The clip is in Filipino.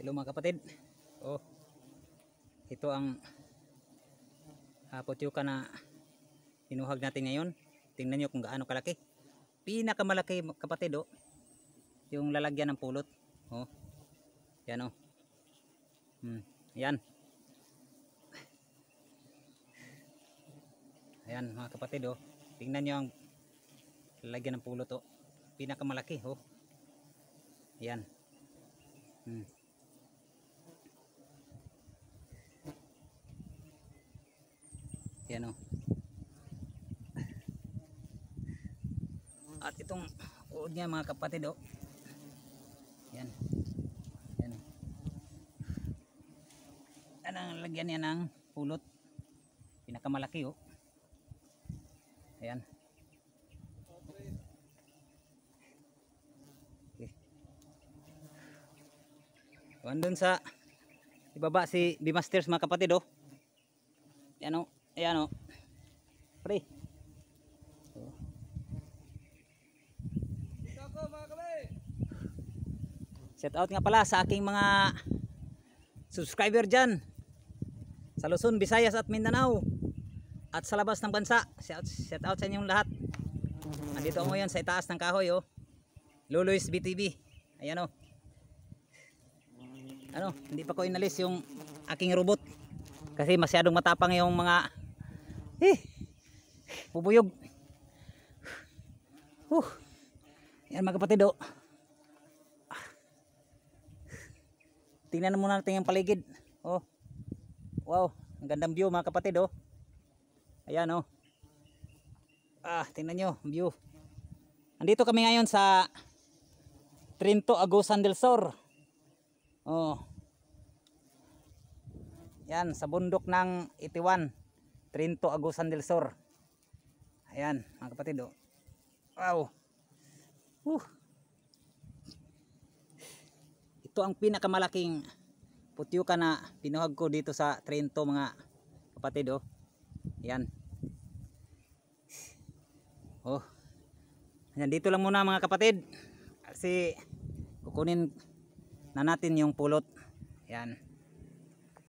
Hello mga kapatid. Oh. Ito ang uh, ah, putyuka na hinuhag natin ngayon. Tingnan niyo kung gaano kalaki. Pinakamalaki kapatid oh. Yung lalagyan ng pulot. Oh. Yan oh. Hmm. Yan. Ayan mga kapatid oh. Tingnan niyo ang lalagyan ng pulot oh. Pinakamalaki oh. Yan. Hmm. Yan o. Oh. At itong uod niya mga kapatid o. Oh. Yan. Yan. Oh. Yan ang lagyan niya ng pulot. Pinakamalaki o. Ayan. Okay. Doon sa ibaba si Bimasters mga kapatid oh. Yan oh. Ayan o. Oh. Pre. Shout out nga pala sa aking mga subscriber dyan. Sa Luzon, Visayas at Mindanao. At sa labas ng bansa. Shout, set out sa inyong lahat. Nandito ako ngayon sa itaas ng kahoy o. Oh. Lulois BTV. Ayan o. Oh. Ano, hindi pa ko inalis yung aking robot kasi masyadong matapang yung mga eh. Bubuyog. Huh. Yan mga kapatid oh. Tingnan muna natin yung paligid. Oh. Wow, ang gandang view mga kapatid oh. Ayan oh. Ah, tingnan nyo, view. Andito kami ngayon sa Trinto Agusan del Sur. Oh. Yan, sa bundok ng Itiwan. Trinto Agusan del Sur ayan mga kapatid oh. wow uh. ito ang pinakamalaking putyuka na pinuhag ko dito sa Trinto mga kapatid oh. ayan oh ayan dito lang muna mga kapatid kasi kukunin na natin yung pulot ayan